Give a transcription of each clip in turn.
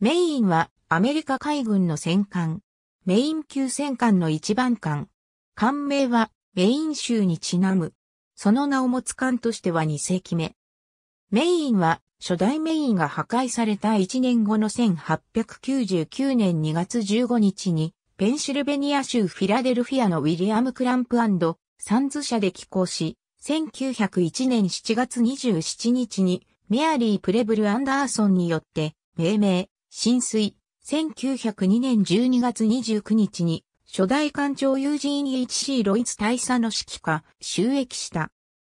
メインはアメリカ海軍の戦艦。メイン級戦艦の一番艦。艦名はメイン州にちなむ。その名を持つ艦としては2隻目。メインは初代メインが破壊された1年後の1899年2月15日にペンシルベニア州フィラデルフィアのウィリアム・クランプサンズ社で寄港し、1901年7月27日にメアリー・プレブル・アンダーソンによって命名。浸水、1902年12月29日に、初代艦長ユージーン・ H.C. ロイツ大佐の指揮下、収益した。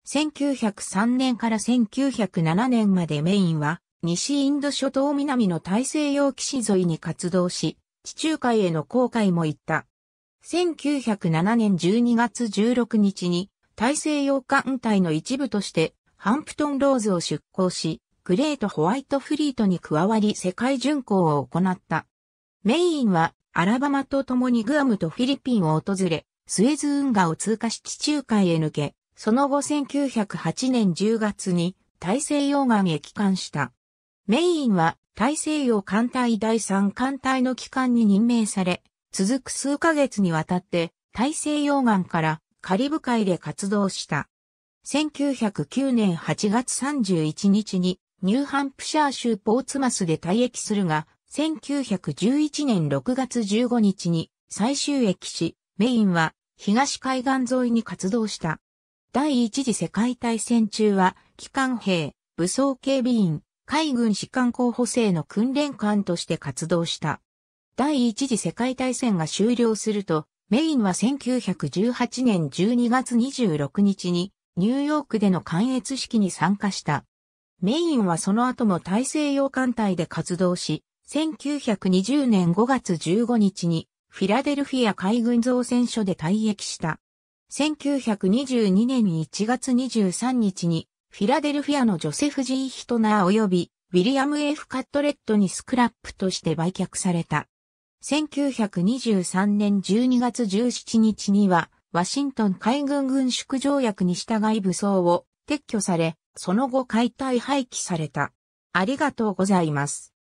1903年から1907年までメインは、西インド諸島南の大西洋岸沿いに活動し、地中海への航海も行った。1907年12月16日に、大西洋艦隊の一部として、ハンプトンローズを出港し、グレートホワイトフリートに加わり世界巡航を行った。メインはアラバマと共にグアムとフィリピンを訪れ、スエズ運河を通過し地中海へ抜け、その後1908年10月に大西洋岸へ帰還した。メインは大西洋艦隊第3艦隊の機関に任命され、続く数ヶ月にわたって大西洋岸からカリブ海で活動した。1909年8月31日にニューハンプシャー州ポーツマスで退役するが、1911年6月15日に最終役し、メインは東海岸沿いに活動した。第一次世界大戦中は、機関兵、武装警備員、海軍士官候補生の訓練官として活動した。第一次世界大戦が終了すると、メインは1918年12月26日にニューヨークでの関越式に参加した。メインはその後も大西洋艦隊で活動し、1920年5月15日にフィラデルフィア海軍造船所で退役した。1922年1月23日にフィラデルフィアのジョセフ・ジー・ヒトナー及びウィリアム・ F・ カットレットにスクラップとして売却された。1923年12月17日にはワシントン海軍軍縮条約に従い武装を撤去され、その後解体廃棄された。ありがとうございます。